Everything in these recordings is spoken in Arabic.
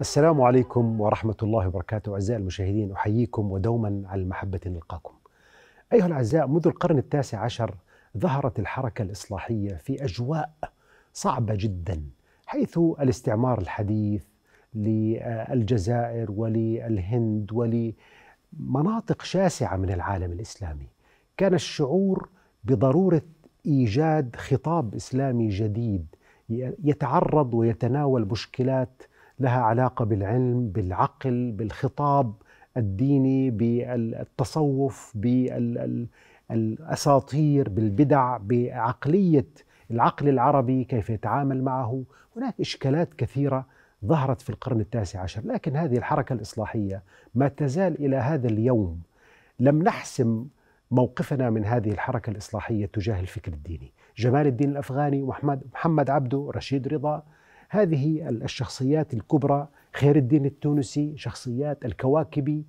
السلام عليكم ورحمة الله وبركاته أعزائي المشاهدين أحييكم ودوما على المحبة نلقاكم أيها الأعزاء منذ القرن التاسع عشر ظهرت الحركة الإصلاحية في أجواء صعبة جدا حيث الاستعمار الحديث للجزائر وللهند ولمناطق شاسعة من العالم الإسلامي كان الشعور بضرورة إيجاد خطاب إسلامي جديد يتعرض ويتناول مشكلات لها علاقه بالعلم بالعقل بالخطاب الديني بالتصوف بالاساطير بالبدع بعقليه العقل العربي كيف يتعامل معه هناك اشكالات كثيره ظهرت في القرن التاسع عشر لكن هذه الحركه الاصلاحيه ما تزال الى هذا اليوم لم نحسم موقفنا من هذه الحركه الاصلاحيه تجاه الفكر الديني جمال الدين الافغاني محمد محمد عبده رشيد رضا هذه الشخصيات الكبرى خير الدين التونسي شخصيات الكواكبي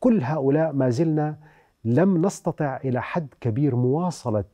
كل هؤلاء ما زلنا لم نستطع إلى حد كبير مواصلة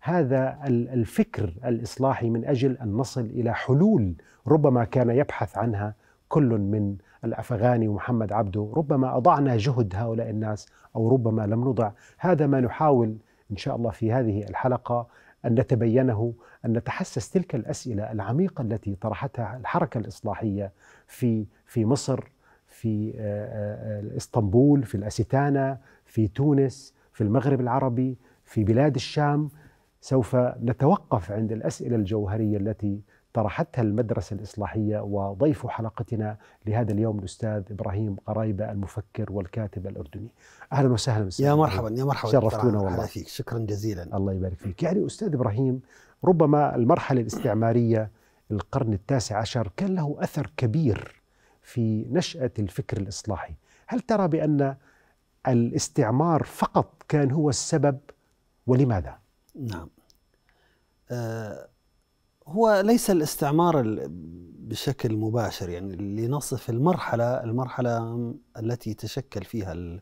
هذا الفكر الإصلاحي من أجل أن نصل إلى حلول ربما كان يبحث عنها كل من الأفغاني ومحمد عبده ربما أضعنا جهد هؤلاء الناس أو ربما لم نضع هذا ما نحاول إن شاء الله في هذه الحلقة أن نتبينه أن نتحسس تلك الأسئلة العميقة التي طرحتها الحركة الإصلاحية في في مصر في آه، آه، آه، اسطنبول في الأستانة في تونس في المغرب العربي في بلاد الشام سوف نتوقف عند الأسئلة الجوهرية التي طرحتها المدرسة الإصلاحية وضيف حلقتنا لهذا اليوم الأستاذ إبراهيم قرايبة المفكر والكاتب الأردني أهلا وسهلا يا مرحبا يا مرحبا شرفتونا والله فيك شكرا جزيلا الله يبارك فيك يعني أستاذ إبراهيم ربما المرحلة الاستعمارية القرن التاسع عشر كان له أثر كبير في نشأة الفكر الإصلاحي هل ترى بأن الاستعمار فقط كان هو السبب ولماذا؟ نعم آه هو ليس الاستعمار بشكل مباشر يعني لنصف المرحلة المرحلة التي تشكل فيها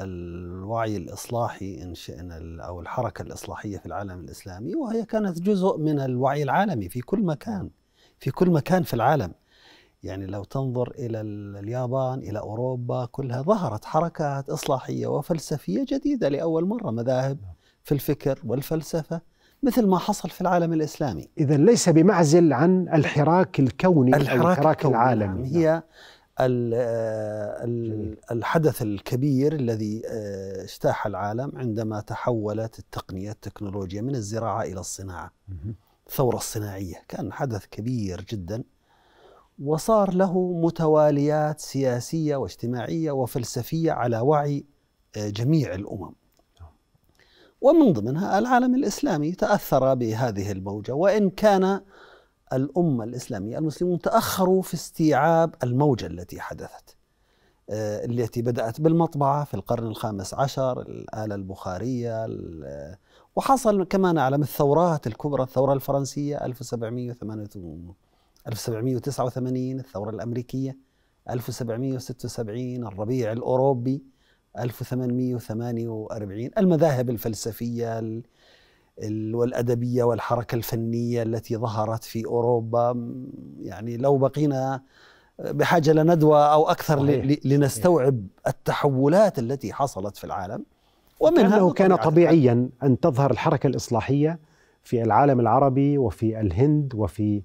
الوعي الإصلاحي إن شئنا أو الحركة الإصلاحية في العالم الإسلامي وهي كانت جزء من الوعي العالمي في كل مكان في كل مكان في العالم يعني لو تنظر إلى اليابان إلى أوروبا كلها ظهرت حركات إصلاحية وفلسفية جديدة لأول مرة مذاهب في الفكر والفلسفة مثل ما حصل في العالم الاسلامي اذا ليس بمعزل عن الحراك الكوني الحراك, الحراك العالمي نعم، هي نعم. آه، الحدث الكبير الذي آه، اجتاح العالم عندما تحولت التقنية التكنولوجيا من الزراعة إلى الصناعة الثورة الصناعية كان حدث كبير جدا وصار له متواليات سياسية واجتماعية وفلسفية على وعي آه، جميع الأمم ومن ضمنها العالم الاسلامي تاثر بهذه الموجه وان كان الامه الاسلاميه المسلمون تاخروا في استيعاب الموجه التي حدثت. آه، التي بدأت بالمطبعة في القرن الخامس عشر الآلة البخارية آه، وحصل كما نعلم الثورات الكبرى الثورة الفرنسية 1788 1789 الثورة الأمريكية 1776 الربيع الأوروبي 1848 المذاهب الفلسفية والأدبية والحركة الفنية التي ظهرت في أوروبا يعني لو بقينا بحاجة لندوة أو أكثر صحيح. لنستوعب التحولات التي حصلت في العالم ومنها أنه كان طبيعيا أن تظهر الحركة الإصلاحية في العالم العربي وفي الهند وفي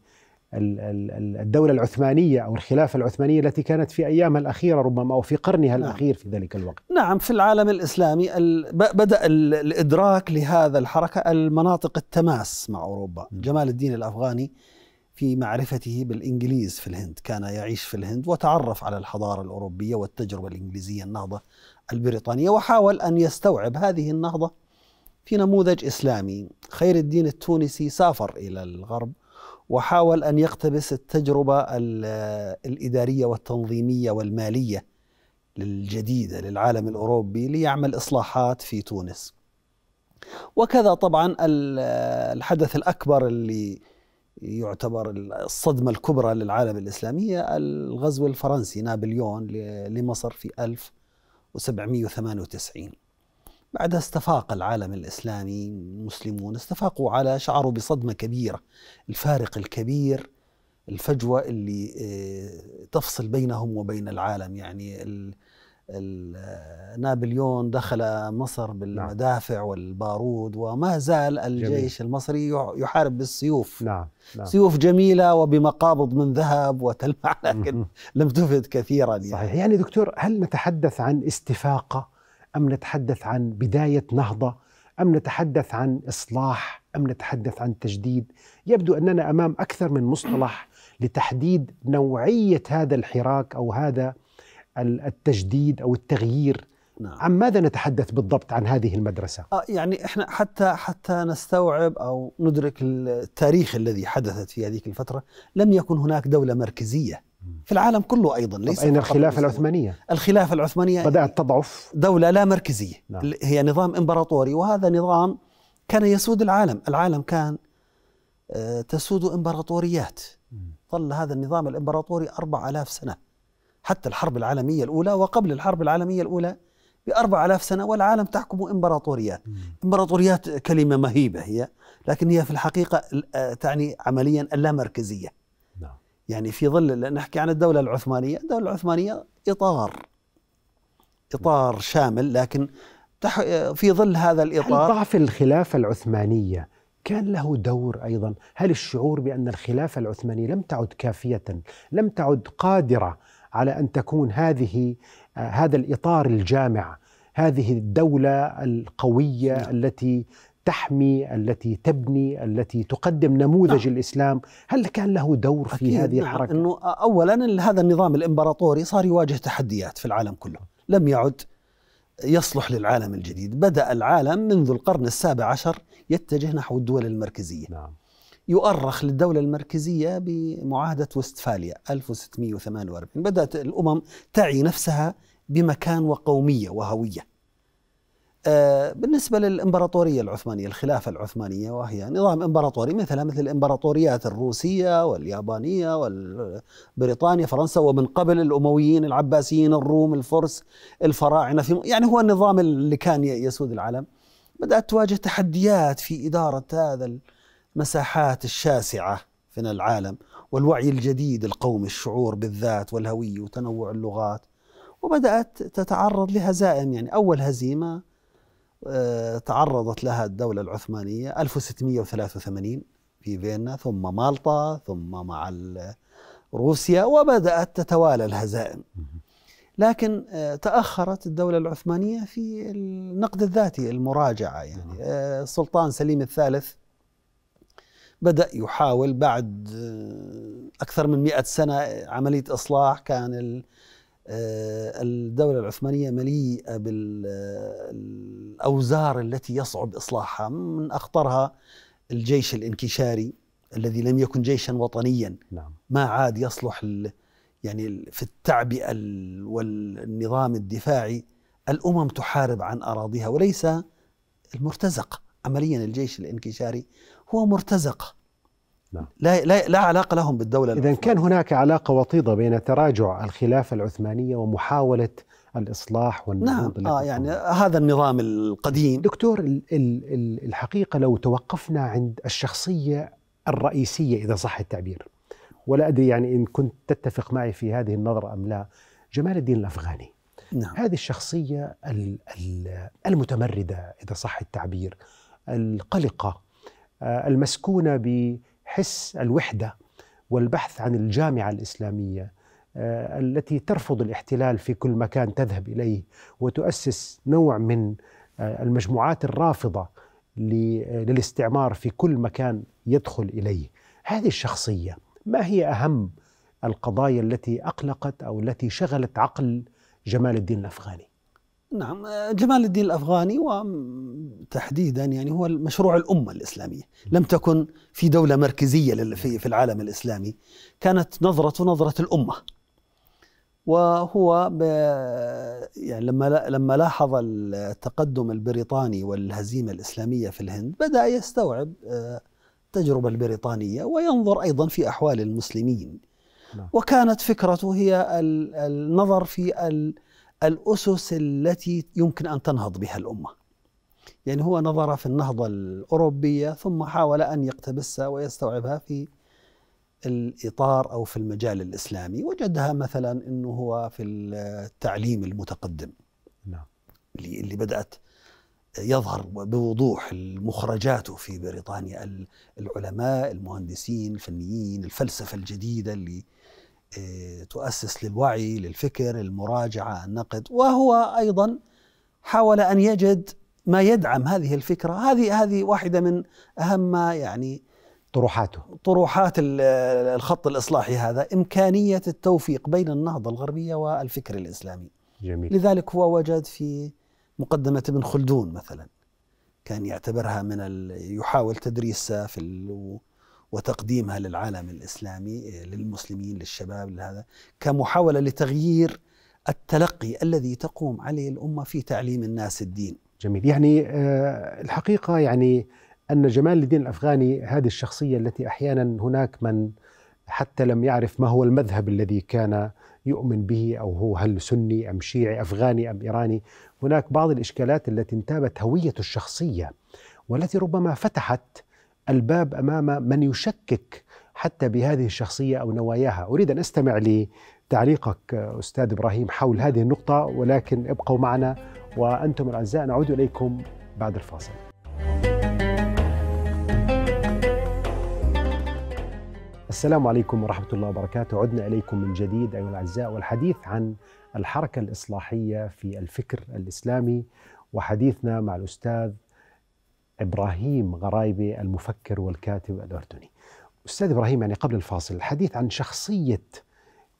الدولة العثمانية أو الخلافة العثمانية التي كانت في أيامها الأخيرة ربما أو في قرنها نعم. الأخير في ذلك الوقت نعم في العالم الإسلامي بدأ الإدراك لهذا الحركة المناطق التماس مع أوروبا جمال الدين الأفغاني في معرفته بالإنجليز في الهند كان يعيش في الهند وتعرف على الحضارة الأوروبية والتجربة الإنجليزية النهضة البريطانية وحاول أن يستوعب هذه النهضة في نموذج إسلامي خير الدين التونسي سافر إلى الغرب وحاول أن يقتبس التجربة الإدارية والتنظيمية والمالية الجديدة للعالم الأوروبي ليعمل إصلاحات في تونس وكذا طبعا الحدث الأكبر اللي يعتبر الصدمة الكبرى للعالم الإسلامية الغزو الفرنسي نابليون لمصر في 1798 بعدها استفاق العالم الاسلامي المسلمون استفاقوا على شعروا بصدمه كبيره الفارق الكبير الفجوه اللي آه، تفصل بينهم وبين العالم يعني آه، نابليون دخل مصر نعم. بالمدافع نعم. والبارود وما زال الجيش جميل. المصري يحارب بالسيوف نعم. نعم. سيوف جميلة وبمقابض من ذهب وتلمع لكن لم تفد كثيرا يعني. صحيح يعني دكتور هل نتحدث عن استفاقة أم نتحدث عن بداية نهضة أم نتحدث عن إصلاح أم نتحدث عن تجديد يبدو أننا أمام أكثر من مصطلح لتحديد نوعية هذا الحراك أو هذا التجديد أو التغيير نعم. عن ماذا نتحدث بالضبط عن هذه المدرسة؟ آه يعني احنا حتى حتى نستوعب او ندرك التاريخ الذي حدثت في هذه الفترة، لم يكن هناك دولة مركزية في العالم كله ايضا ليس اين الخلافه العثمانيه؟ الخلافه العثمانيه بدات تضعف دوله لا مركزيه نعم. هي نظام امبراطوري وهذا نظام كان يسود العالم، العالم كان آه، تسود امبراطوريات ظل هذا النظام الامبراطوري 4000 سنه حتى الحرب العالميه الاولى وقبل الحرب العالميه الاولى بأربع 4000 سنه والعالم تحكم امبراطوريات، امبراطوريات كلمه مهيبه هي لكن هي في الحقيقه آه، تعني عمليا اللامركزيه يعني في ظل نحكي عن الدولة العثمانية الدولة العثمانية إطار إطار شامل لكن في ظل هذا الإطار هل ضعف الخلافة العثمانية كان له دور أيضا هل الشعور بأن الخلافة العثمانية لم تعد كافية لم تعد قادرة على أن تكون هذه آه، هذا الإطار الجامع هذه الدولة القوية نعم. التي تحمي التي تبني التي تقدم نموذج نعم. الإسلام هل كان له دور في هذه نعم. الحركة؟ أنه أولا هذا النظام الإمبراطوري صار يواجه تحديات في العالم كله لم يعد يصلح للعالم الجديد بدأ العالم منذ القرن السابع عشر يتجه نحو الدول المركزية نعم. يؤرخ للدولة المركزية بمعاهدة وستفاليا 1648 بدأت الأمم تعي نفسها بمكان وقومية وهوية آه، بالنسبة للإمبراطورية العثمانية الخلافة العثمانية وهي نظام إمبراطوري مثلها مثل الإمبراطوريات الروسية واليابانية والبريطانية فرنسا ومن قبل الأمويين العباسيين الروم الفرس الفراعنة في يعني هو النظام اللي كان يسود العالم بدأت تواجه تحديات في إدارة هذا المساحات الشاسعة من العالم والوعي الجديد القومي الشعور بالذات والهوية وتنوع اللغات وبدأت تتعرض لهزائم يعني أول هزيمة آه، تعرضت لها الدولة العثمانية 1683 في فيينا ثم مالطا ثم مع روسيا وبدأت تتوالى الهزائم لكن آه، تأخرت الدولة العثمانية في النقد الذاتي المراجعة يعني نعم. السلطان آه، سليم الثالث بدأ يحاول بعد أكثر من مئة سنة عملية إصلاح كان آه، الدولة العثمانية مليئة بالأوزار آه، التي يصعب إصلاحها من أخطرها الجيش الانكشاري الذي لم يكن جيشا وطنيا نعم. ما عاد يصلح يعني في التعبئة والنظام الدفاعي الأمم تحارب عن أراضيها وليس المرتزقة عمليا الجيش الانكشاري هو مرتزقة نعم. لا لا, لا علاقه لهم بالدوله اذا كان هناك علاقه وطيده بين تراجع الخلافه العثمانيه ومحاوله الاصلاح والنهوض نعم اه يعني هذا النظام القديم دكتور ال ال الحقيقه لو توقفنا عند الشخصيه الرئيسيه اذا صح التعبير ولا ادري يعني ان كنت تتفق معي في هذه النظره ام لا جمال الدين الافغاني نعم. هذه الشخصيه ال ال المتمرده اذا صح التعبير القلقه آه، المسكونه ب حس الوحده والبحث عن الجامعه الاسلاميه آه، التي ترفض الاحتلال في كل مكان تذهب اليه وتؤسس نوع من آه، المجموعات الرافضه آه، للاستعمار في كل مكان يدخل اليه. هذه الشخصيه ما هي اهم القضايا التي اقلقت او التي شغلت عقل جمال الدين الافغاني؟ نعم آه، جمال الدين الافغاني وتحديدا يعني هو المشروع الامه الاسلاميه، لم تكن في دوله مركزيه في العالم الاسلامي، كانت نظرته نظره الامه. وهو يعني لما لما لاحظ التقدم البريطاني والهزيمه الاسلاميه في الهند، بدا يستوعب آه، التجربه البريطانيه وينظر ايضا في احوال المسلمين. نعم. وكانت فكرته هي النظر في ال الأسس التي يمكن أن تنهض بها الأمة يعني هو نظر في النهضة الأوروبية ثم حاول أن يقتبسها ويستوعبها في الإطار أو في المجال الإسلامي وجدها مثلا أنه هو في التعليم المتقدم نعم اللي بدأت يظهر بوضوح مخرجاته في بريطانيا العلماء المهندسين الفنيين الفلسفة الجديدة اللي آه، تؤسس للوعي للفكر المراجعه النقد وهو ايضا حاول ان يجد ما يدعم هذه الفكره هذه هذه واحده من اهم يعني طروحاته طروحات الخط الاصلاحي هذا امكانيه التوفيق بين النهضه الغربيه والفكر الاسلامي جميل لذلك هو وجد في مقدمه ابن خلدون مثلا كان يعتبرها من يحاول تدريسها في وتقديمها للعالم الاسلامي آه، للمسلمين للشباب لهذا كمحاوله لتغيير التلقي الذي تقوم عليه الامه في تعليم الناس الدين. جميل يعني آه، الحقيقه يعني ان جمال الدين الافغاني هذه الشخصيه التي احيانا هناك من حتى لم يعرف ما هو المذهب الذي كان يؤمن به او هو هل سني ام شيعي افغاني ام ايراني هناك بعض الاشكالات التي انتابت هويه الشخصيه والتي ربما فتحت الباب امام من يشكك حتى بهذه الشخصيه او نواياها، اريد ان استمع لتعليقك استاذ ابراهيم حول هذه النقطه ولكن ابقوا معنا وانتم الاعزاء نعود اليكم بعد الفاصل. السلام عليكم ورحمة الله وبركاته عدنا إليكم من جديد أيها الأعزاء والحديث عن الحركة الإصلاحية في الفكر الإسلامي وحديثنا مع الأستاذ ابراهيم غرايبي المفكر والكاتب الاردني. استاذ ابراهيم يعني قبل الفاصل الحديث عن شخصيه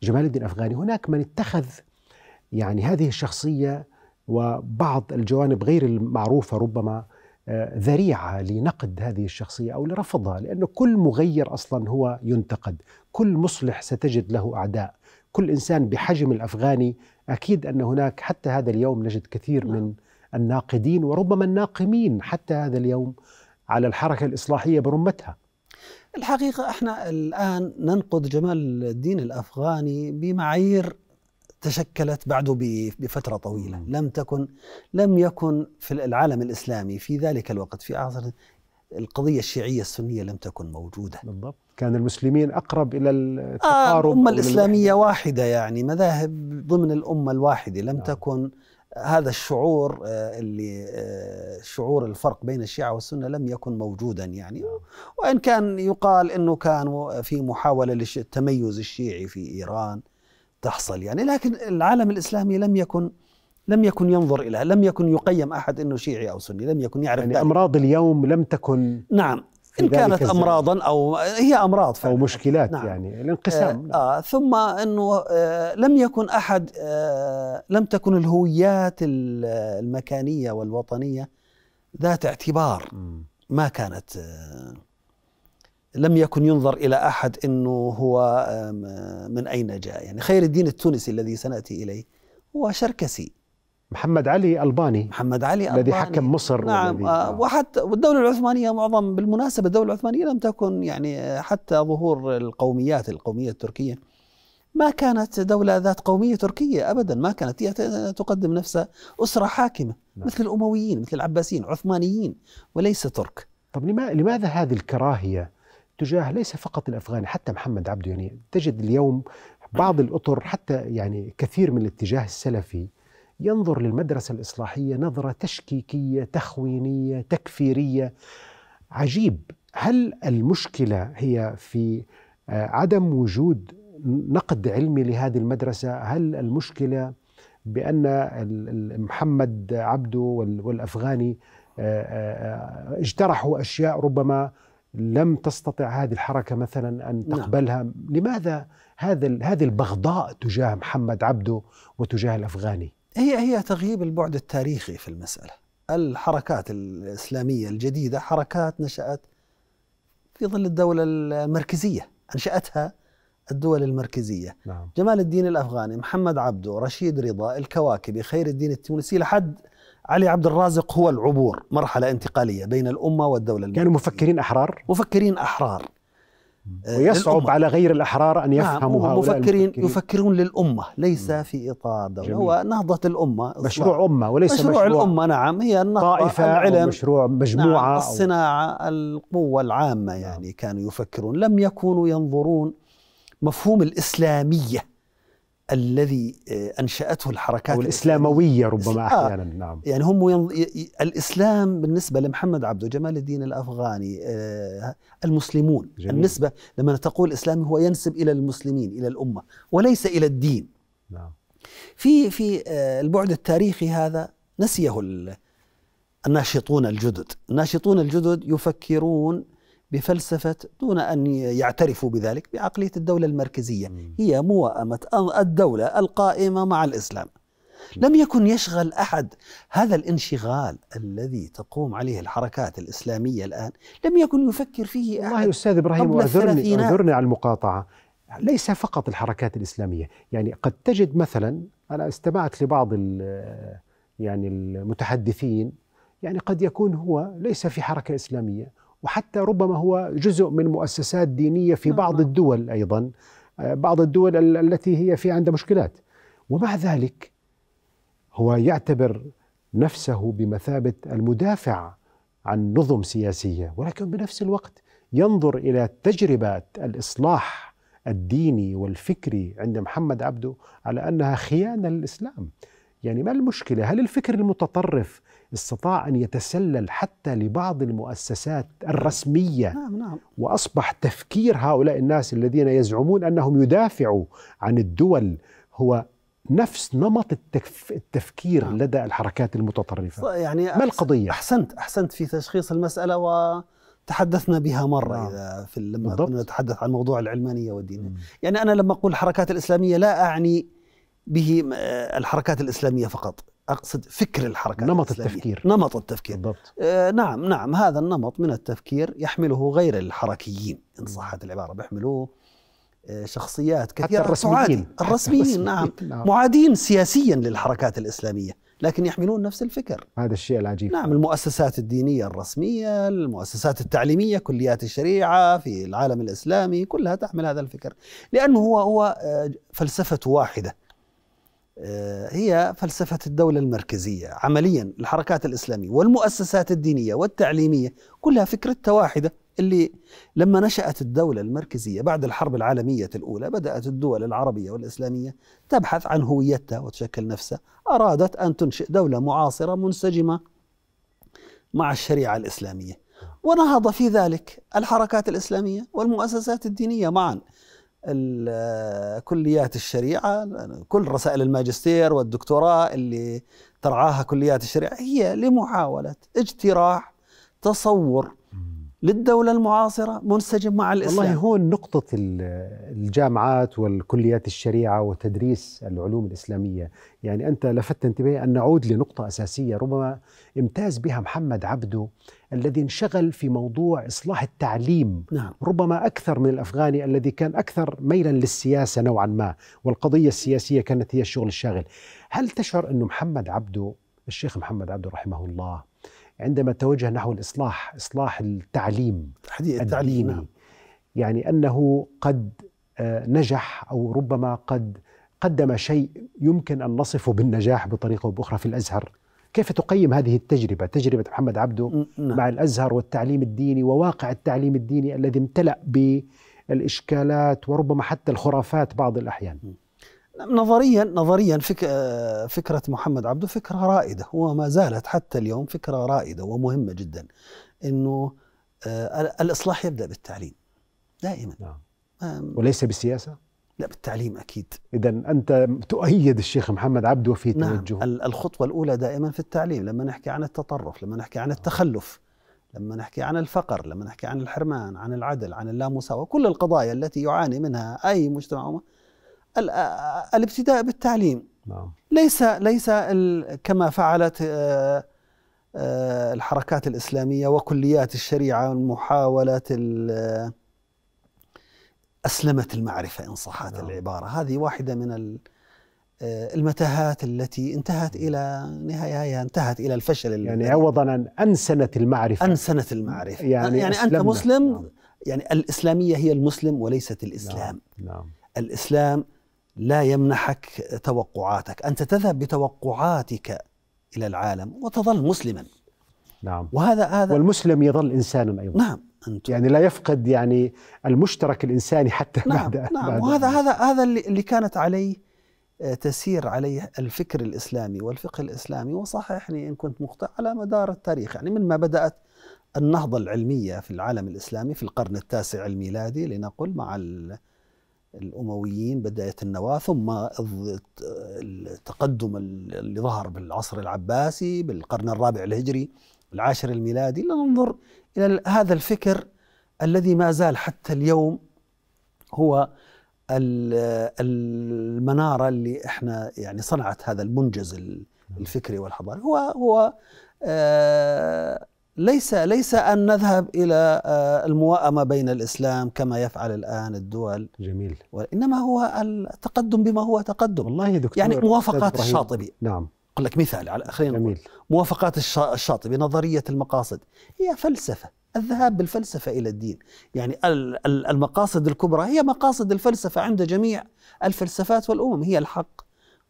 جمال الدين الافغاني، هناك من اتخذ يعني هذه الشخصيه وبعض الجوانب غير المعروفه ربما آه، ذريعه لنقد هذه الشخصيه او لرفضها، لانه كل مغير اصلا هو ينتقد، كل مصلح ستجد له اعداء، كل انسان بحجم الافغاني اكيد ان هناك حتى هذا اليوم نجد كثير من نعم. الناقدين وربما الناقمين حتى هذا اليوم على الحركة الإصلاحية برمتها الحقيقة احنا الآن ننقد جمال الدين الأفغاني بمعايير تشكلت بعده بفترة طويلة لم تكن لم يكن في العالم الإسلامي في ذلك الوقت في عصر القضية الشيعية السنية لم تكن موجودة بالضبط كان المسلمين أقرب إلى آه، التقارب آه الأمة الإسلامية واحدة يعني مذاهب ضمن الأمة الواحدة لم آه. تكن هذا الشعور آه، اللي آه، شعور الفرق بين الشيعة والسنة لم يكن موجودا يعني وإن كان يقال أنه كان في محاولة للتميز الشيعي في إيران تحصل يعني لكن العالم الإسلامي لم يكن لم يكن ينظر إليها لم يكن يقيم أحد أنه شيعي أو سني لم يكن يعرف يعني ذلك. أمراض اليوم لم تكن نعم إن كانت أمراضا أو هي أمراض فعلا. أو مشكلات نعم. يعني الانقسام آه, آه ثم أنه آه لم يكن أحد آه لم تكن الهويات المكانية والوطنية ذات اعتبار م. ما كانت آه لم يكن ينظر إلى أحد أنه هو آه من أين جاء يعني خير الدين التونسي الذي سنأتي إليه هو شركسي محمد علي ألباني محمد علي الباني الذي حكم مصر نعم آه، وحتى والدولة العثمانية معظم بالمناسبة الدولة العثمانية لم تكن يعني حتى ظهور القوميات القومية التركية ما كانت دولة ذات قومية تركية أبدا ما كانت هي تقدم نفسها أسرة حاكمة نعم. مثل الأمويين مثل العباسيين عثمانيين وليس ترك طب لماذا هذه الكراهية تجاه ليس فقط الأفغاني حتى محمد عبده يعني تجد اليوم بعض الأطر حتى يعني كثير من الاتجاه السلفي ينظر للمدرسة الإصلاحية نظرة تشكيكية تخوينية تكفيرية عجيب هل المشكلة هي في آه، عدم وجود نقد علمي لهذه المدرسة هل المشكلة بأن محمد عبده والأفغاني آه، آه، اجترحوا أشياء ربما لم تستطع هذه الحركة مثلا أن نعم. تقبلها لماذا هذا هذه البغضاء تجاه محمد عبده وتجاه الأفغاني هي هي تغييب البعد التاريخي في المسألة الحركات الإسلامية الجديدة حركات نشأت في ظل الدولة المركزية أنشأتها الدول المركزية نعم. جمال الدين الأفغاني محمد عبده رشيد رضا الكواكبي خير الدين التونسي لحد علي عبد الرازق هو العبور مرحلة انتقالية بين الأمة والدولة المركزية كانوا مفكرين أحرار؟ مفكرين أحرار آه، ويصعب للأمة. على غير الأحرار أن نعم، يفهموا هؤلاء المفكرين. يفكرون للأمة ليس في إطار دولة هو نهضة الأمة إصلاح. مشروع أمة وليس مشروع, مشروع الأمة نعم هي النهضة طائفة العلم مشروع نعم، مجموعة نعم الصناعة القوة العامة يعني نعم. كانوا يفكرون لم يكونوا ينظرون مفهوم الإسلامية الذي آه، انشاته الحركات الاسلامويه ربما آه، احيانا نعم يعني هم ينض... الاسلام بالنسبه لمحمد عبده جمال الدين الافغاني آه، المسلمون جميل. النسبه لما تقول اسلامي هو ينسب الى المسلمين الى الامه وليس الى الدين نعم في في البعد التاريخي هذا نسيه الناشطون الجدد الناشطون الجدد يفكرون بفلسفة دون أن يعترفوا بذلك بعقلية الدولة المركزية هي موائمة الدولة القائمة مع الإسلام لم يكن يشغل أحد هذا الانشغال الذي تقوم عليه الحركات الإسلامية الآن لم يكن يفكر فيه أحد والله أستاذ إبراهيم أعذرني, أعذرني على المقاطعة ليس فقط الحركات الإسلامية يعني قد تجد مثلا أنا استمعت لبعض يعني المتحدثين يعني قد يكون هو ليس في حركة إسلامية وحتى ربما هو جزء من مؤسسات دينية في نعم، نعم. آه، بعض الدول أيضا بعض الدول التي هي في عندها مشكلات ومع ذلك هو يعتبر نفسه بمثابة المدافع عن نظم سياسية ولكن بنفس الوقت ينظر إلى تجربة الإصلاح الديني والفكري عند محمد عبده على أنها خيانة للإسلام يعني ما المشكلة هل الفكر المتطرف استطاع أن يتسلل حتى لبعض المؤسسات الرسمية نعم نعم. وأصبح تفكير هؤلاء الناس الذين يزعمون أنهم يدافعوا عن الدول هو نفس نمط التف... التفكير نعم. لدى الحركات المتطرفة يعني ما القضية؟ أحسنت أحسنت في تشخيص المسألة و تحدثنا بها مرة نعم. إذا في لما كنا نتحدث عن موضوع العلمانية والدينية مم. يعني أنا لما أقول الحركات الإسلامية لا أعني به آه، الحركات الإسلامية فقط اقصد فكر الحركه نمط الإسلامية. التفكير نمط التفكير بالضبط آه نعم نعم هذا النمط من التفكير يحمله غير الحركيين ان صحت العباره بيحملوه آه شخصيات كثيره حتى الرسميين معادي. الرسميين حتى نعم. نعم معادين سياسيا للحركات الاسلاميه لكن يحملون نفس الفكر هذا الشيء العجيب نعم المؤسسات الدينيه الرسميه المؤسسات التعليميه كليات الشريعه في العالم الاسلامي كلها تحمل هذا الفكر لانه هو هو آه، فلسفه واحده آه، هي فلسفة الدولة المركزية عمليا الحركات الإسلامية والمؤسسات الدينية والتعليمية كلها فكرتها واحدة اللي لما نشأت الدولة المركزية بعد الحرب العالمية الأولى بدأت الدول العربية والإسلامية تبحث عن هويتها وتشكل نفسها أرادت أن تنشئ دولة معاصرة منسجمة مع الشريعة الإسلامية ونهض في ذلك الحركات الإسلامية والمؤسسات الدينية معا كليات الشريعه كل رسائل الماجستير والدكتوراه اللي ترعاها كليات الشريعه هي لمحاوله اجتراح تصور للدولة المعاصرة منسجم مع الإسلام والله هون نقطة الجامعات والكليات الشريعة وتدريس العلوم الإسلامية يعني أنت لفت انتباهي أن نعود لنقطة أساسية ربما امتاز بها محمد عبده الذي انشغل في موضوع إصلاح التعليم نعم. ربما أكثر من الأفغاني الذي كان أكثر ميلا للسياسة نوعا ما والقضية السياسية كانت هي الشغل الشاغل هل تشعر أن محمد عبده الشيخ محمد عبده رحمه الله عندما توجه نحو الإصلاح إصلاح التعليم التعليمي نعم. يعني أنه قد آه، نجح أو ربما قد قدم شيء يمكن أن نصفه بالنجاح بطريقة أو بأخرى في الأزهر كيف تقيم هذه التجربة تجربة محمد عبده نعم. مع الأزهر والتعليم الديني وواقع التعليم الديني الذي امتلأ بالإشكالات وربما حتى الخرافات بعض الأحيان نعم، نظريا نظريا فك آه، فكرة محمد عبده فكرة رائدة وما زالت حتى اليوم فكرة رائدة ومهمة جدا أنه آه، الإصلاح يبدأ بالتعليم دائما نعم. وليس بالسياسة؟ لا بالتعليم اكيد اذا انت تؤيد الشيخ محمد عبده في نعم الخطوه الاولى دائما في التعليم لما نحكي عن التطرف لما نحكي عن التخلف لما نحكي عن الفقر لما نحكي عن الحرمان عن العدل عن اللامساواه كل القضايا التي يعاني منها اي مجتمع الابتداء بالتعليم نعم. ليس ليس كما فعلت الحركات الاسلاميه وكليات الشريعه محاوله أسلمت المعرفة إن صحت نعم. العبارة هذه واحدة من آه، المتاهات التي انتهت نعم. إلى نهايتها انتهت إلى الفشل يعني عوضا عن أنسنت المعرفة أنسنت المعرفة يعني, يعني أنت مسلم نعم. يعني الإسلامية هي المسلم وليست الإسلام نعم. نعم. الإسلام لا يمنحك توقعاتك أنت تذهب بتوقعاتك إلى العالم وتظل مسلما نعم وهذا هذا والمسلم يظل إنسانا أيضا نعم أنتم يعني لا يفقد يعني المشترك الإنساني حتى نعم بعد نعم بعد وهذا هذا هذا اللي كانت عليه آه، تسير عليه الفكر الإسلامي والفقه الإسلامي وصححني يعني إن كنت مخطئ على مدار التاريخ يعني من ما بدأت النهضة العلمية في العالم الإسلامي في القرن التاسع الميلادي لنقل مع الأمويين بدايه النواة ثم التقدم اللي ظهر بالعصر العباسي بالقرن الرابع الهجري العاشر الميلادي لننظر إلى هذا الفكر الذي ما زال حتى اليوم هو المنارة اللي احنا يعني صنعت هذا المنجز الفكري والحضاري هو هو آه، ليس ليس ان نذهب الى آه، الموائمه بين الاسلام كما يفعل الان الدول جميل وانما هو التقدم بما هو تقدم والله دكتور يعني موافقات الشاطبي نعم أقول لك مثال على خلينا نقول موافقات الشاطبي نظرية المقاصد هي فلسفة الذهاب بالفلسفة إلى الدين يعني المقاصد الكبرى هي مقاصد الفلسفة عند جميع الفلسفات والأمم هي الحق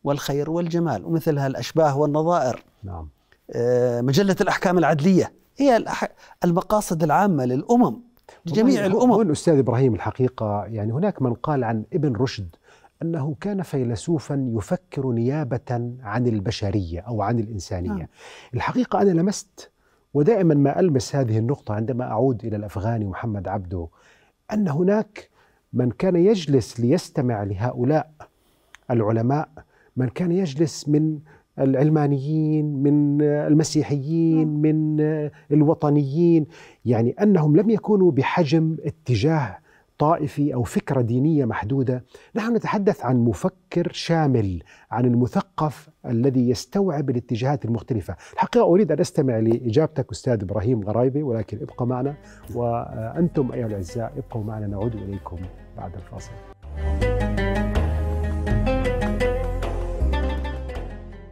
والخير والجمال ومثلها الأشباه والنظائر نعم. آه، مجلة الأحكام العدلية هي المقاصد العامة للأمم جميع الأمم هو الأستاذ إبراهيم الحقيقة يعني هناك من قال عن ابن رشد أنه كان فيلسوفا يفكر نيابة عن البشرية أو عن الإنسانية آه. الحقيقة أنا لمست ودائما ما ألمس هذه النقطة عندما أعود إلى الأفغاني محمد عبده أن هناك من كان يجلس ليستمع لهؤلاء العلماء من كان يجلس من العلمانيين من المسيحيين نعم. من الوطنيين يعني انهم لم يكونوا بحجم اتجاه طائفي او فكره دينيه محدوده، نحن نتحدث عن مفكر شامل، عن المثقف الذي يستوعب الاتجاهات المختلفه، الحقيقه اريد ان استمع لاجابتك استاذ ابراهيم غرايبي ولكن ابقى معنا وانتم ايها الاعزاء ابقوا معنا نعود اليكم بعد الفاصل.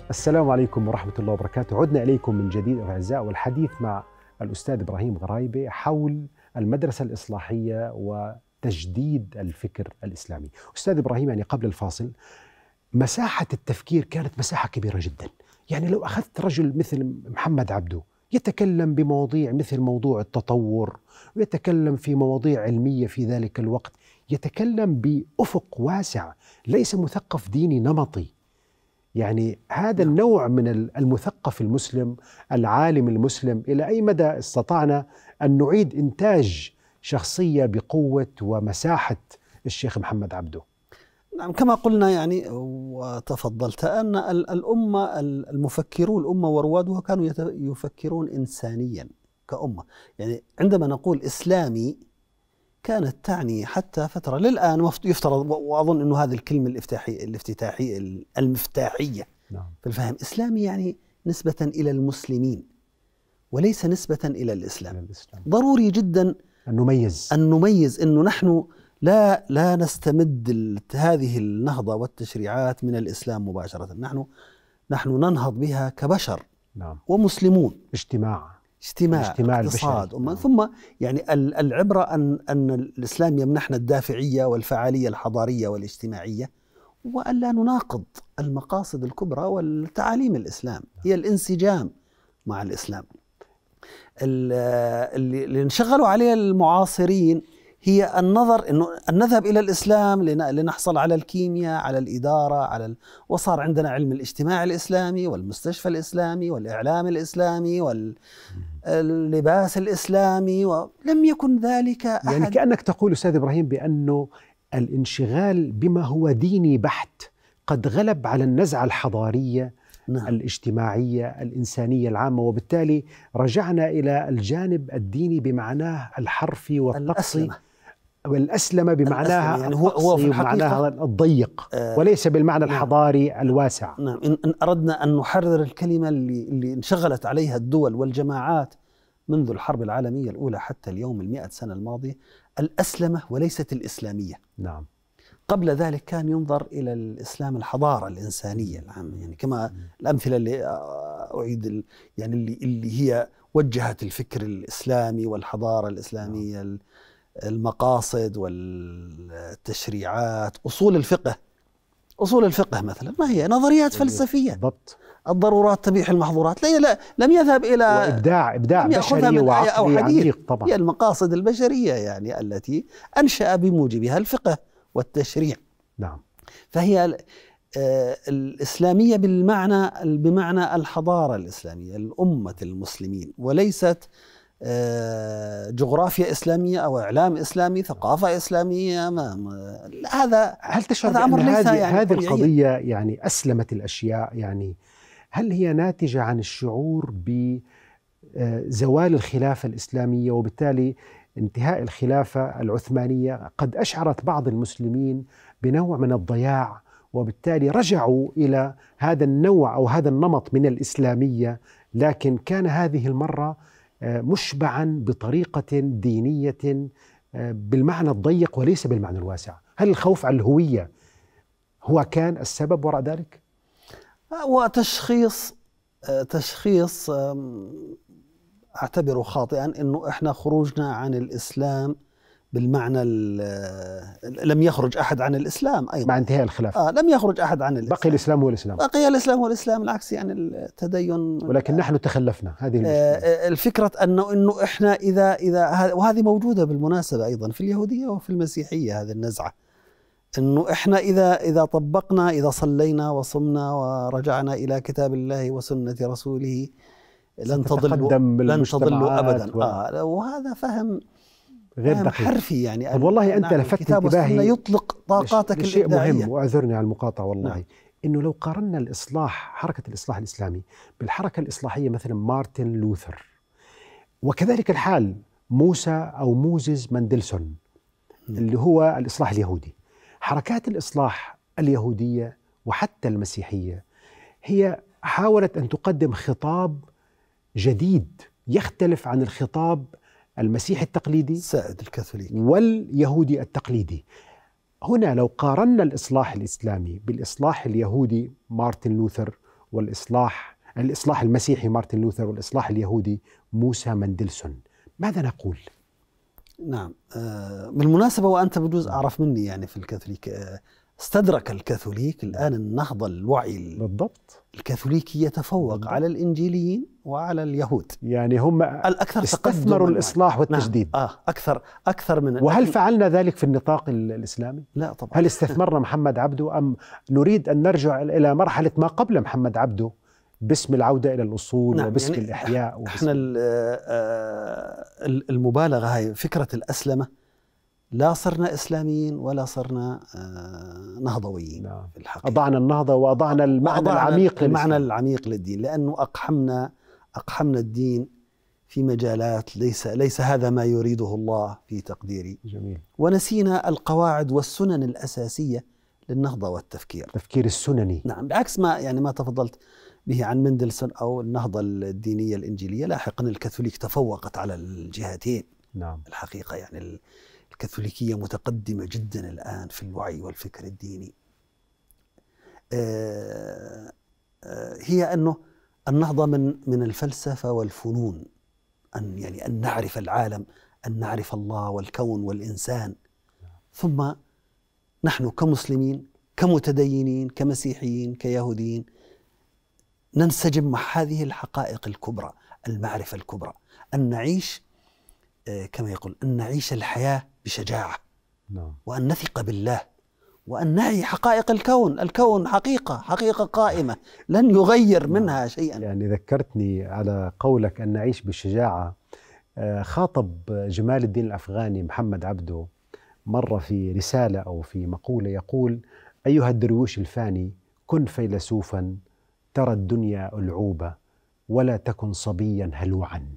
السلام عليكم ورحمة الله وبركاته عدنا إليكم من جديد أعزاء والحديث مع الأستاذ إبراهيم غرايبي حول المدرسة الإصلاحية و تجديد الفكر الاسلامي. استاذ ابراهيم يعني قبل الفاصل مساحه التفكير كانت مساحه كبيره جدا، يعني لو اخذت رجل مثل محمد عبده يتكلم بمواضيع مثل موضوع التطور ويتكلم في مواضيع علميه في ذلك الوقت، يتكلم بافق واسع، ليس مثقف ديني نمطي. يعني هذا نعم. النوع من المثقف المسلم العالم المسلم الى اي مدى استطعنا ان نعيد انتاج شخصيه بقوه ومساحه الشيخ محمد عبده. نعم كما قلنا يعني وتفضلت ان الامه المفكرون الامه وروادها كانوا يفكرون انسانيا كامه، يعني عندما نقول اسلامي كانت تعني حتى فتره للان يفترض واظن انه هذه الكلمه الافتتاحيه الافتتاحيه المفتاحيه نعم. في الفهم اسلامي يعني نسبه الى المسلمين وليس نسبه الى الاسلام, الإسلام. ضروري جدا أن نميز أن نميز أنه نحن لا لا نستمد هذه النهضة والتشريعات من الإسلام مباشرة نحن نحن ننهض بها كبشر نعم. ومسلمون اجتماع اجتماع, اجتماع اقتصاد نعم. ثم يعني العبرة أن, أن الإسلام يمنحنا الدافعية والفعالية الحضارية والاجتماعية وألا نناقض المقاصد الكبرى والتعاليم الإسلام نعم. هي الانسجام مع الإسلام اللي انشغلوا عليه المعاصرين هي النظر انه ان نذهب الى الاسلام لنحصل على الكيمياء، على الاداره، على ال... وصار عندنا علم الاجتماع الاسلامي والمستشفى الاسلامي والاعلام الاسلامي واللباس الاسلامي ولم يكن ذلك يعني أحد يعني كانك تقول استاذ ابراهيم بانه الانشغال بما هو ديني بحت قد غلب على النزعه الحضاريه نعم. الاجتماعيه الانسانيه العامه وبالتالي رجعنا الى الجانب الديني بمعناه الحرفي والطقسي والأسلمة بمعناها يعني هو هو في بمعناها الضيق آه وليس بالمعنى نعم. الحضاري الواسع نعم إن, إن أردنا أن نحرر الكلمة اللي, اللي انشغلت عليها الدول والجماعات منذ الحرب العالمية الأولى حتى اليوم المئة سنة الماضية الأسلمة وليست الإسلامية نعم قبل ذلك كان ينظر الى الاسلام الحضاره الانسانيه العامه يعني كما الامثله اللي اعيد يعني اللي اللي هي وجهت الفكر الاسلامي والحضاره الاسلاميه نعم. المقاصد والتشريعات اصول الفقه اصول الفقه مثلا ما هي نظريات فلسفيه بالضبط الضرورات تبيح المحظورات لا, لا لم يذهب الى ابداع ابداع بشري وعقلي عميق طبعا هي المقاصد البشريه يعني التي انشا بموجبها الفقه والتشريع نعم فهي آه، الإسلامية بالمعنى بمعنى الحضارة الإسلامية الأمة المسلمين وليست آه، جغرافيا إسلامية أو إعلام إسلامي ثقافة إسلامية ما ما هذا هل تشعر هذا أمر ليس هذه, يعني هذه القضية يعني أسلمت الأشياء يعني هل هي ناتجة عن الشعور بزوال آه، الخلافة الإسلامية وبالتالي انتهاء الخلافة العثمانية قد أشعرت بعض المسلمين بنوع من الضياع وبالتالي رجعوا إلى هذا النوع أو هذا النمط من الإسلامية لكن كان هذه المرة آه، مشبعا بطريقة دينية آه، بالمعنى الضيق وليس بالمعنى الواسع هل الخوف على الهوية هو كان السبب وراء ذلك؟ آه، وتشخيص تشخيص أعتبره خاطئا أنه إحنا خروجنا عن الإسلام بالمعنى لم يخرج احد عن الاسلام ايضا مع انتهاء الخلاف آه لم يخرج احد عن الاسلام بقي الاسلام هو الاسلام بقي الاسلام هو الاسلام العكس يعني التدين ولكن نحن تخلفنا هذه آه، المشكله آه الفكره انه انه احنا اذا اذا وهذه موجوده بالمناسبه ايضا في اليهوديه وفي المسيحيه هذه النزعه انه احنا اذا اذا طبقنا اذا صلينا وصمنا ورجعنا الى كتاب الله وسنه رسوله لن تضلوا لن تضلوا ابدا و... آه وهذا فهم غير فهم دقيق حرفي يعني طب والله انت نعم، لفتت انتباهي يطلق طاقاتك لش... مهم واعذرني على المقاطعه والله نعم. انه لو قارنا الاصلاح حركه الاصلاح الاسلامي بالحركه الاصلاحيه مثلا مارتن لوثر وكذلك الحال موسى او موزز مندلسون اللي هو الاصلاح اليهودي حركات الاصلاح اليهوديه وحتى المسيحيه هي حاولت ان تقدم خطاب جديد يختلف عن الخطاب المسيحي التقليدي سائد الكاثوليك واليهودي التقليدي هنا لو قارنا الإصلاح الإسلامي بالإصلاح اليهودي مارتن لوثر والإصلاح الإصلاح المسيحي مارتن لوثر والإصلاح اليهودي موسى مندلسون ماذا نقول؟ نعم آه، بالمناسبة وأنت بجوز أعرف مني يعني في الكاثوليك آه، استدرك الكاثوليك الآن النهضة الوعي بالضبط الكاثوليكي يتفوق على الإنجيليين وعلى اليهود يعني هم الأكثر استثمروا الإصلاح نعم. والتجديد نعم. آه أكثر أكثر من وهل فعلنا ذلك في النطاق الإسلامي؟ لا طبعا هل استثمرنا محمد عبده أم نريد أن نرجع إلى مرحلة ما قبل محمد عبده باسم العودة إلى الأصول نعم وباسم يعني الإحياء وباسم احنا آه، آه، المبالغة هاي فكرة الأسلمة لا صرنا اسلاميين ولا صرنا آه، نهضويين نعم. في الحقيقه اضعنا النهضه واضعنا المعنى العميق المعنى العميق للدين لانه اقحمنا اقحمنا الدين في مجالات ليس ليس هذا ما يريده الله في تقديري جميل ونسينا القواعد والسنن الاساسيه للنهضه والتفكير التفكير السنني نعم بعكس ما يعني ما تفضلت به عن مندلسون او النهضه الدينيه الانجيليه لاحقا الكاثوليك تفوقت على الجهتين نعم الحقيقه يعني الكاثوليكية متقدمة جدا الآن في الوعي والفكر الديني آه، آه، هي أنه النهضة من من الفلسفة والفنون أن يعني أن نعرف العالم أن نعرف الله والكون والإنسان ثم نحن كمسلمين كمتدينين كمسيحيين كيهوديين ننسجم مع هذه الحقائق الكبرى المعرفة الكبرى أن نعيش آه، كما يقول أن نعيش الحياة بشجاعه نعم. وان نثق بالله وان نعي حقائق الكون الكون حقيقه حقيقه قائمه لن يغير نعم. منها شيئا يعني ذكرتني على قولك ان نعيش بالشجاعه آه، خاطب جمال الدين الافغاني محمد عبده مره في رساله او في مقوله يقول ايها الدرويش الفاني كن فيلسوفا ترى الدنيا العوبه ولا تكن صبيا هلوعا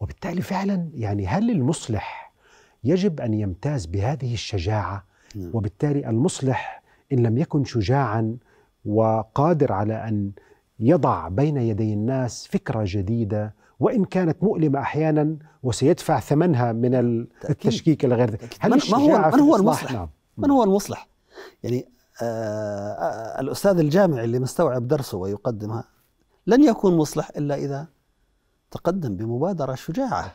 وبالتالي فعلا يعني هل المصلح يجب أن يمتاز بهذه الشجاعة نعم. وبالتالي المصلح إن لم يكن شجاعا وقادر على أن يضع بين يدي الناس فكرة جديدة وإن كانت مؤلمة أحيانا وسيدفع ثمنها من التشكيك إلى غير ذلك هل ما هو, من هو المصلح؟ نعم. من هو المصلح؟ يعني آه،, آه الأستاذ الجامعي اللي مستوعب درسه ويقدمها لن يكون مصلح إلا إذا تقدم بمبادرة شجاعة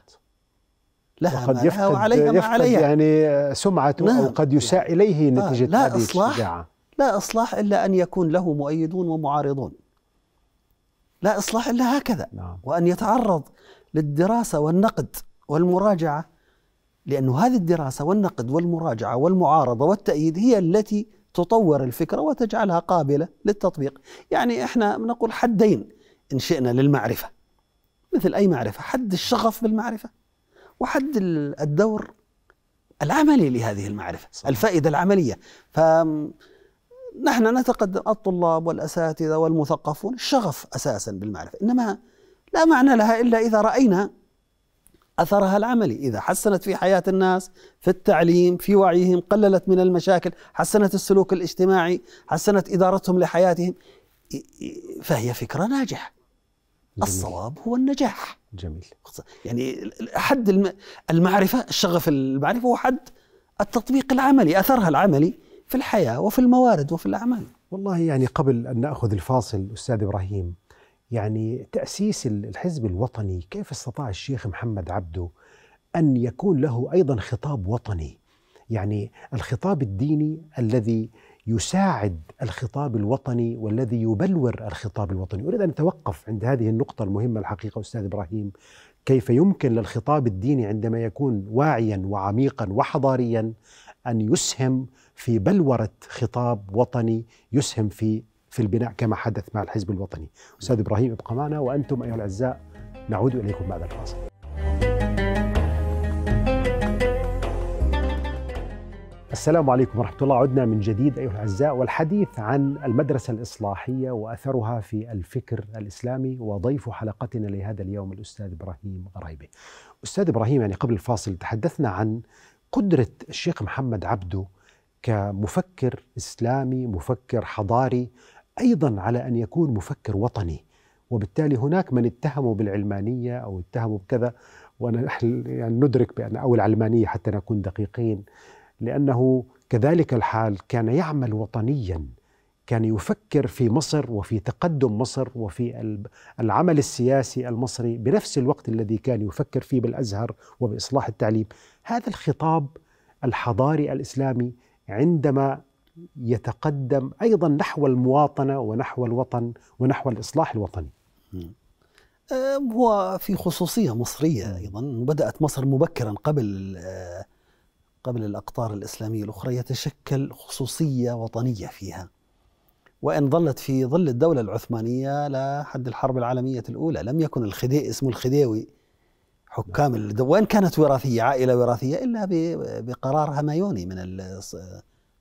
لها وقد ما لها وعليها ما عليها يعني سمعته نعم. أو قد يساء إليه آه، نتيجة لا هذه إصلاح الشجاعة لا إصلاح إلا أن يكون له مؤيدون ومعارضون لا إصلاح إلا هكذا نعم. وأن يتعرض للدراسة والنقد والمراجعة لأن هذه الدراسة والنقد والمراجعة والمعارضة والتأييد هي التي تطور الفكرة وتجعلها قابلة للتطبيق يعني إحنا نقول حدين إن شئنا للمعرفة مثل أي معرفة حد الشغف بالمعرفة وحد الدور العملي لهذه المعرفة صحيح. الفائدة العملية فنحن نتقدم الطلاب والأساتذة والمثقفون الشغف أساسا بالمعرفة إنما لا معنى لها إلا إذا رأينا أثرها العملي إذا حسنت في حياة الناس في التعليم في وعيهم قللت من المشاكل حسنت السلوك الاجتماعي حسنت إدارتهم لحياتهم فهي فكرة ناجحة الصواب هو النجاح جميل يعني حد المعرفه الشغف المعرفه هو حد التطبيق العملي اثرها العملي في الحياه وفي الموارد وفي الاعمال والله يعني قبل ان ناخذ الفاصل استاذ ابراهيم يعني تاسيس الحزب الوطني كيف استطاع الشيخ محمد عبده ان يكون له ايضا خطاب وطني يعني الخطاب الديني الذي يساعد الخطاب الوطني والذي يبلور الخطاب الوطني أريد أن أتوقف عند هذه النقطة المهمة الحقيقة أستاذ إبراهيم كيف يمكن للخطاب الديني عندما يكون واعيا وعميقا وحضاريا أن يسهم في بلورة خطاب وطني يسهم في في البناء كما حدث مع الحزب الوطني أستاذ إبراهيم ابقى معنا وأنتم أيها الأعزاء نعود إليكم بعد الفاصل السلام عليكم ورحمة الله عدنا من جديد أيها الأعزاء والحديث عن المدرسة الإصلاحية وأثرها في الفكر الإسلامي وضيف حلقتنا لهذا اليوم الأستاذ إبراهيم غرايبي أستاذ إبراهيم يعني قبل الفاصل تحدثنا عن قدرة الشيخ محمد عبده كمفكر إسلامي مفكر حضاري أيضا على أن يكون مفكر وطني وبالتالي هناك من اتهموا بالعلمانية أو اتهموا بكذا ونحن يعني ندرك بأن أو العلمانية حتى نكون دقيقين لأنه كذلك الحال كان يعمل وطنيا كان يفكر في مصر وفي تقدم مصر وفي العمل السياسي المصري بنفس الوقت الذي كان يفكر فيه بالازهر وباصلاح التعليم، هذا الخطاب الحضاري الاسلامي عندما يتقدم ايضا نحو المواطنه ونحو الوطن ونحو الاصلاح الوطني. آه، هو في خصوصيه مصريه ايضا بدات مصر مبكرا قبل آه، قبل الأقطار الإسلامية الأخرى يتشكل خصوصية وطنية فيها وإن ظلت في ظل الدولة العثمانية لحد الحرب العالمية الأولى لم يكن الخدي اسم الخديوي حكام نعم. الدولة وإن كانت وراثية عائلة وراثية إلا بقرار همايوني من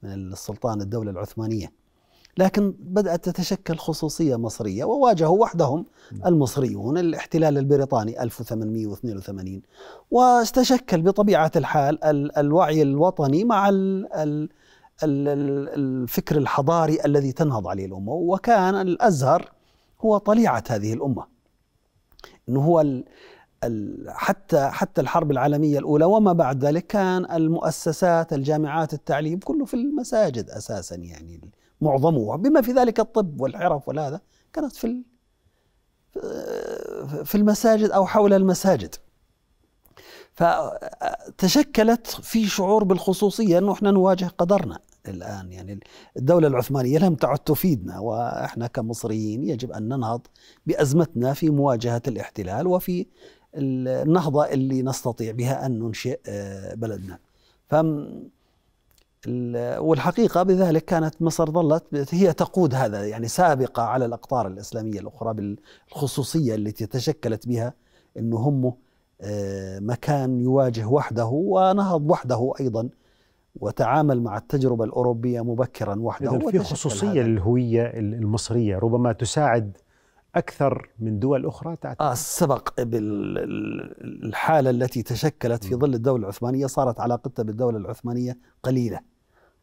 من السلطان الدولة العثمانية لكن بدأت تتشكل خصوصية مصرية وواجهوا وحدهم نعم. المصريون الاحتلال البريطاني 1882 واستشكل بطبيعة الحال الوعي الوطني مع الفكر الحضاري الذي تنهض عليه الأمة وكان الأزهر هو طليعة هذه الأمة أنه هو حتى حتى الحرب العالميه الاولى وما بعد ذلك كان المؤسسات الجامعات التعليم كله في المساجد اساسا يعني معظمها بما في ذلك الطب والحرف والهذا كانت في في المساجد أو حول المساجد فتشكلت في شعور بالخصوصية أنه إحنا نواجه قدرنا الآن يعني الدولة العثمانية لم تعد تفيدنا وإحنا كمصريين يجب أن ننهض بأزمتنا في مواجهة الاحتلال وفي النهضة اللي نستطيع بها أن ننشئ آه، بلدنا فم والحقيقه بذلك كانت مصر ظلت هي تقود هذا يعني سابقه على الاقطار الاسلاميه الاخرى بالخصوصيه التي تشكلت بها انه هم آه، مكان يواجه وحده ونهض وحده ايضا وتعامل مع التجربه الاوروبيه مبكرا وحده في خصوصيه للهويه المصريه ربما تساعد اكثر من دول اخرى تعتقد آه سبق بالحاله التي تشكلت في ظل الدوله العثمانيه صارت علاقتها بالدوله العثمانيه قليله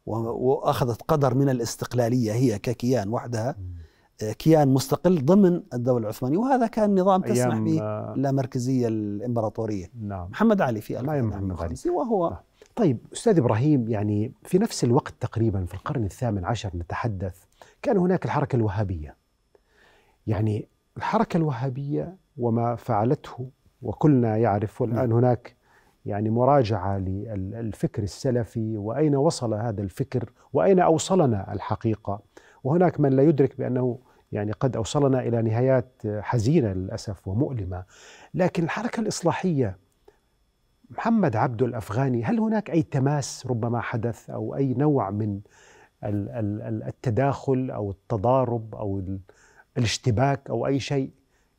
واخذت قدر من الاستقلاليه هي ككيان وحدها آه، كيان مستقل ضمن الدوله العثمانيه وهذا كان نظام تسمح به اللامركزيه آه، الامبراطوريه نعم محمد علي في الله محمد علي وهو آه. طيب استاذ ابراهيم يعني في نفس الوقت تقريبا في القرن الثامن عشر نتحدث كان هناك الحركه الوهابيه يعني الحركه الوهابيه وما فعلته وكلنا يعرف والان نعم. هناك يعني مراجعه للفكر السلفي واين وصل هذا الفكر واين اوصلنا الحقيقه وهناك من لا يدرك بانه يعني قد اوصلنا الى نهايات حزينه للاسف ومؤلمه لكن الحركه الاصلاحيه محمد عبده الافغاني هل هناك اي تماس ربما حدث او اي نوع من التداخل او التضارب او الاشتباك او اي شيء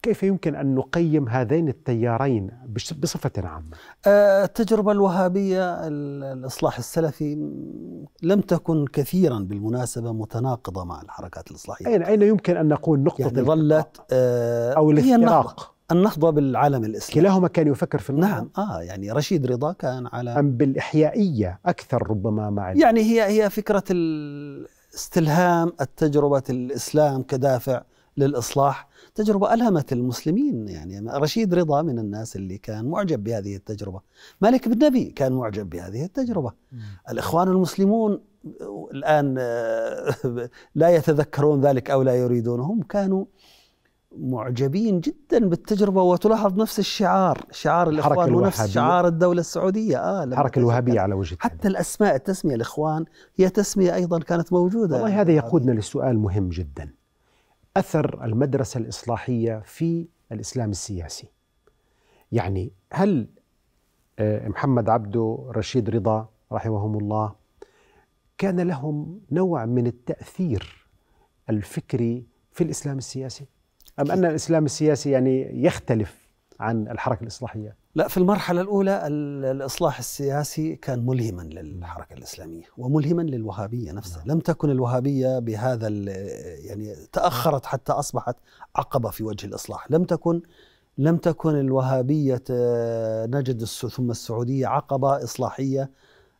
كيف يمكن أن نقيم هذين التيارين بصفة عامة؟ آه، التجربة الوهابية الإصلاح السلفي لم تكن كثيرا بالمناسبة متناقضة مع الحركات الإصلاحية أين, أين يمكن أن نقول نقطة يعني ظلت آه، أو الافتراق النهضة بالعالم الإسلامي كلاهما كان يفكر في النهضة نعم آه يعني رشيد رضا كان على أم بالإحيائية أكثر ربما مع يعني هي هي فكرة استلهام التجربة الإسلام كدافع للإصلاح تجربة ألهمت المسلمين يعني رشيد رضا من الناس اللي كان معجب بهذه التجربة مالك بن نبي كان معجب بهذه التجربة م. الإخوان المسلمون الآن آه، لا يتذكرون ذلك أو لا يريدونهم كانوا معجبين جدا بالتجربة وتلاحظ نفس الشعار شعار الإخوان ونفس شعار الدولة السعودية آه الحركة الوهابية على وجه حتى الأسماء التسمية الإخوان هي تسمية أيضا كانت موجودة والله هذا يقودنا للسؤال مهم جدا اثر المدرسه الاصلاحيه في الاسلام السياسي. يعني هل آه، محمد عبده رشيد رضا رحمهم الله كان لهم نوع من التاثير الفكري في الاسلام السياسي؟ ام ان الاسلام السياسي يعني يختلف عن الحركة الإصلاحية؟ لا في المرحلة الأولى الإصلاح السياسي كان ملهما للحركة الإسلامية وملهما للوهابية نفسها نعم. لم تكن الوهابية بهذا يعني تأخرت حتى أصبحت عقبة في وجه الإصلاح لم تكن لم تكن الوهابية آه، نجد ثم السعودية عقبة إصلاحية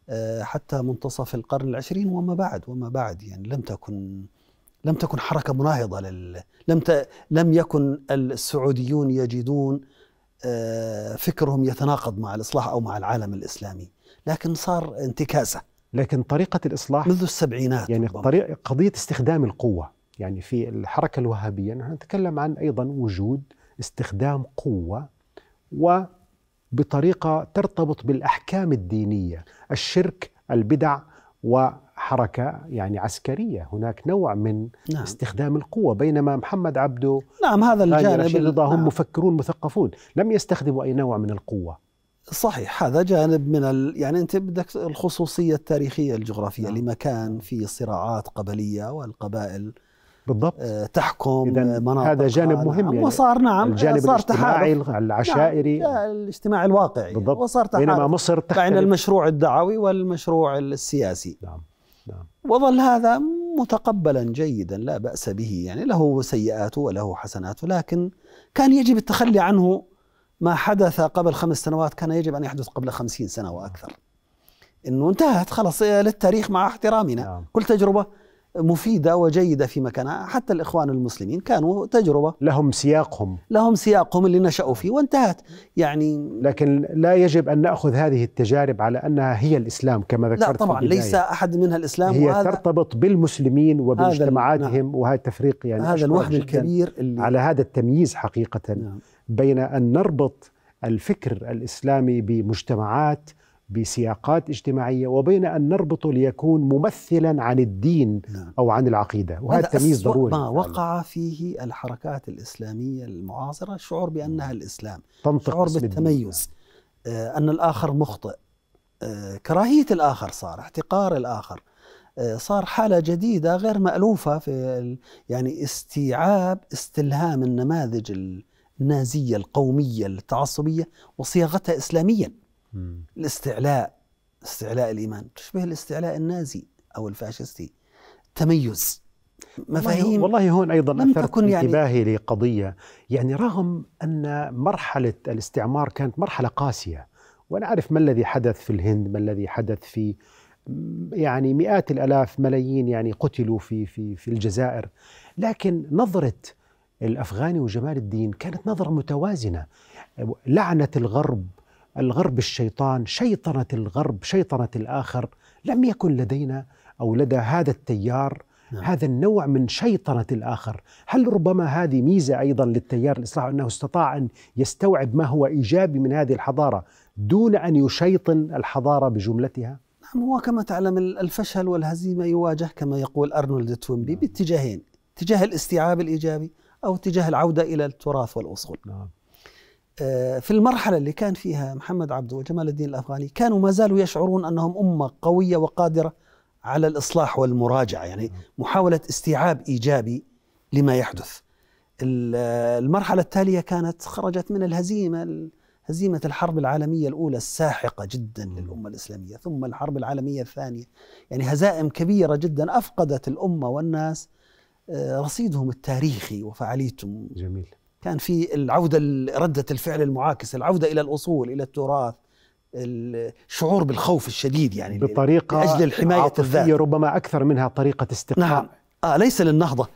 آه، حتى منتصف القرن العشرين وما بعد وما بعد يعني لم تكن لم تكن حركة مناهضة لل لم ت... لم يكن السعوديون يجدون آه، فكرهم يتناقض مع الإصلاح أو مع العالم الإسلامي لكن صار انتكاسة لكن طريقة الإصلاح منذ السبعينات يعني طريق قضية استخدام القوة يعني في الحركة الوهابية نحن نتكلم عن أيضا وجود استخدام قوة وبطريقة ترتبط بالأحكام الدينية الشرك البدع و حركة يعني عسكرية هناك نوع من نعم. استخدام القوة بينما محمد عبده نعم هذا الجانب رشيد هم نعم. مفكرون مثقفون لم يستخدموا أي نوع من القوة صحيح هذا جانب من ال... يعني انت بدك الخصوصيه التاريخيه الجغرافيه نعم. لمكان في صراعات قبليه والقبائل بالضبط آه، تحكم مناطق هذا جانب مهم نعم. يعني وصار نعم الجانب صار الاجتماعي تحارف. نعم، العشائري نعم. الاجتماعي الواقعي بالضبط وصار تحالف بينما مصر بين المشروع الدعوي والمشروع السياسي نعم وظل هذا متقبلا جيدا لا بأس به يعني له سيئاته وله حسناته لكن كان يجب التخلي عنه ما حدث قبل خمس سنوات كان يجب أن يحدث قبل خمسين سنة وأكثر إنه انتهت خلاص للتاريخ مع احترامنا نعم. كل تجربة مفيدة وجيدة في مكانها حتى الإخوان المسلمين كانوا تجربة لهم سياقهم لهم سياقهم اللي نشأوا فيه وانتهت يعني لكن لا يجب أن نأخذ هذه التجارب على أنها هي الإسلام كما ذكرت لا طبعا في البداية. ليس أحد منها الإسلام هي وهذا ترتبط بالمسلمين وبمجتمعاتهم نعم وهذا التفريق يعني هذا الوهم الكبير اللي على هذا التمييز حقيقة نعم بين أن نربط الفكر الإسلامي بمجتمعات بسياقات اجتماعيه وبين ان نربطه ليكون ممثلا عن الدين نعم. او عن العقيده وهذا تمييز ضروري ما وقع فيه الحركات الاسلاميه المعاصره الشعور بانها نعم. الاسلام تنطق شعور بالتميز آه ان الاخر مخطئ آه كراهيه الاخر صار احتقار الاخر آه صار حاله جديده غير مالوفه في يعني استيعاب استلهام النماذج النازيه القوميه التعصبيه وصياغتها اسلاميا الاستعلاء استعلاء الإيمان تشبه الاستعلاء النازي أو الفاشستي تميز مفاهيم والله هون أيضا أثرت يعني انتباهي يعني لقضية يعني رغم أن مرحلة الاستعمار كانت مرحلة قاسية وأنا أعرف ما الذي حدث في الهند ما الذي حدث في يعني مئات الالاف ملايين يعني قتلوا في في في الجزائر لكن نظره الافغاني وجمال الدين كانت نظره متوازنه لعنه الغرب الغرب الشيطان شيطنة الغرب شيطنة الآخر لم يكن لدينا أو لدى هذا التيار نعم. هذا النوع من شيطنة الآخر هل ربما هذه ميزة أيضا للتيار الإصلاحي أنه استطاع أن يستوعب ما هو إيجابي من هذه الحضارة دون أن يشيطن الحضارة بجملتها نعم هو كما تعلم الفشل والهزيمة يواجه كما يقول أرنولد توينبي نعم. باتجاهين اتجاه الاستيعاب الإيجابي أو اتجاه العودة إلى التراث والأصول نعم. آه، في المرحلة اللي كان فيها محمد عبده وجمال الدين الأفغاني كانوا ما زالوا يشعرون أنهم أمة قوية وقادرة على الإصلاح والمراجعة يعني محاولة استيعاب إيجابي لما يحدث المرحلة التالية كانت خرجت من الهزيمة هزيمة الحرب العالمية الأولى الساحقة جدا للأمة الإسلامية ثم الحرب العالمية الثانية يعني هزائم كبيرة جدا أفقدت الأمة والناس آه، رصيدهم التاريخي وفعاليتهم جميل كان في العوده رده الفعل المعاكسه العوده الى الاصول الى التراث الشعور بالخوف الشديد يعني بطريقه لاجل الحمايه الذات ربما اكثر منها طريقه استقامه نعم آه ليس للنهضه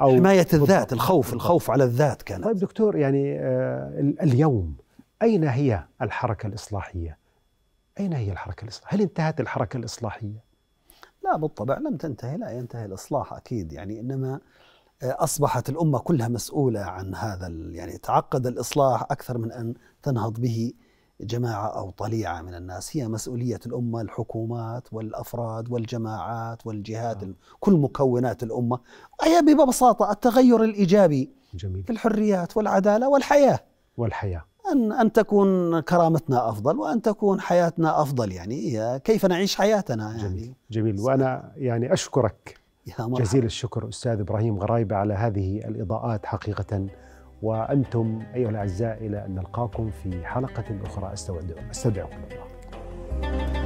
أو حمايه الذات الخوف الخوف على الذات كان طيب دكتور يعني آه اليوم اين هي الحركه الاصلاحيه؟ اين هي الحركه الاصلاحيه؟ هل انتهت الحركه الاصلاحيه؟ لا بالطبع لم تنتهي لا ينتهي الاصلاح اكيد يعني انما اصبحت الامه كلها مسؤوله عن هذا يعني تعقد الاصلاح اكثر من ان تنهض به جماعه او طليعه من الناس هي مسؤوليه الامه الحكومات والافراد والجماعات والجهات آه. كل مكونات الامه هي ببساطه التغير الايجابي جميل. في الحريات والعداله والحياه والحياه أن أن تكون كرامتنا أفضل وأن تكون حياتنا أفضل يعني كيف نعيش حياتنا يعني جميل, جميل. وأنا يعني أشكرك يا مرحبا. جزيل الشكر أستاذ إبراهيم غرايبة على هذه الإضاءات حقيقة وأنتم أيها الأعزاء إلى أن نلقاكم في حلقة أخرى أستودعكم الله